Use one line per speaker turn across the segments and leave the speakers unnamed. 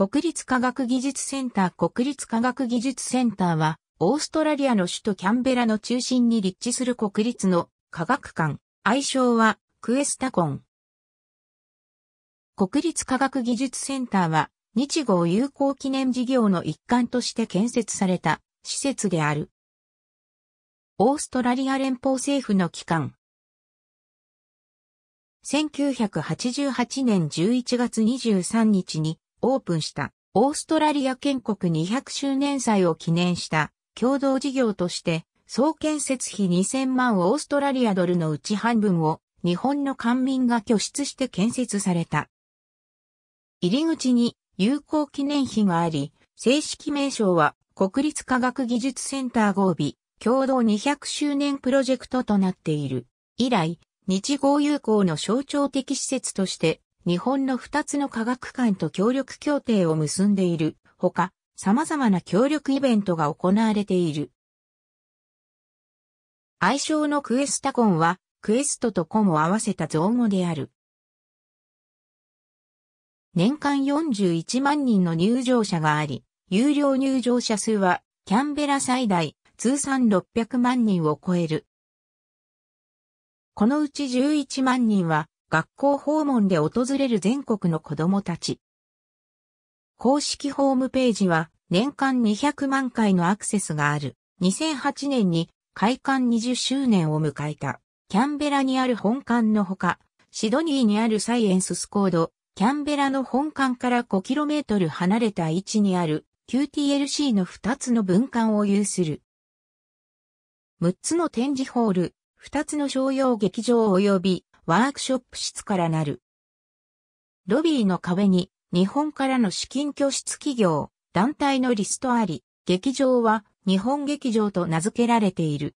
国立科学技術センター国立科学技術センターは、オーストラリアの首都キャンベラの中心に立地する国立の科学館、愛称はクエスタコン。国立科学技術センターは、日豪友好記念事業の一環として建設された施設である。オーストラリア連邦政府の機関。1988年11月23日にオープンしたオーストラリア建国200周年祭を記念した共同事業として総建設費2000万オーストラリアドルのうち半分を日本の官民が拠出して建設された。入り口に有効記念碑があり、正式名称は国立科学技術センター合備共同200周年プロジェクトとなっている。以来、日豪友好の象徴的施設として日本の2つの科学館と協力協定を結んでいるほか、様々な協力イベントが行われている。愛称のクエスタコンは、クエストとコンを合わせた造語である。年間41万人の入場者があり、有料入場者数はキャンベラ最大通算600万人を超える。このうち11万人は学校訪問で訪れる全国の子供たち。公式ホームページは年間200万回のアクセスがある。2008年に開館20周年を迎えた。キャンベラにある本館のほか、シドニーにあるサイエンススコード、キャンベラの本館から 5km 離れた位置にある QTLC の2つの分館を有する。6つの展示ホール、2つの商用劇場及びワークショップ室からなる。ロビーの壁に日本からの資金拠出企業、団体のリストあり、劇場は日本劇場と名付けられている。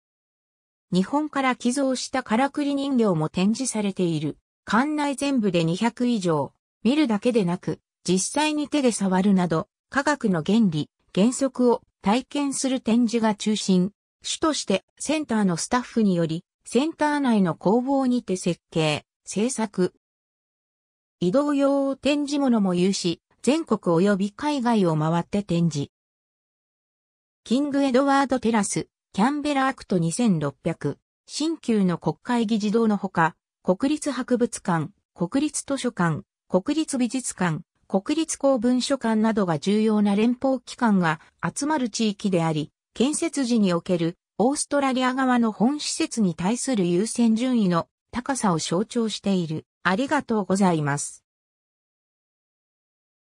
日本から寄贈したからくり人形も展示されている。館内全部で200以上、見るだけでなく、実際に手で触るなど、科学の原理、原則を体験する展示が中心。主としてセンターのスタッフによりセンター内の工房にて設計、制作。移動用展示物も有し、全国及び海外を回って展示。キング・エドワード・テラス、キャンベラ・アクト2600、新旧の国会議事堂のほか、国立博物館、国立図書館、国立美術館、国立公文書館などが重要な連邦機関が集まる地域であり、建設時におけるオーストラリア側の本施設に対する優先順位の高さを象徴している。ありがとうございます。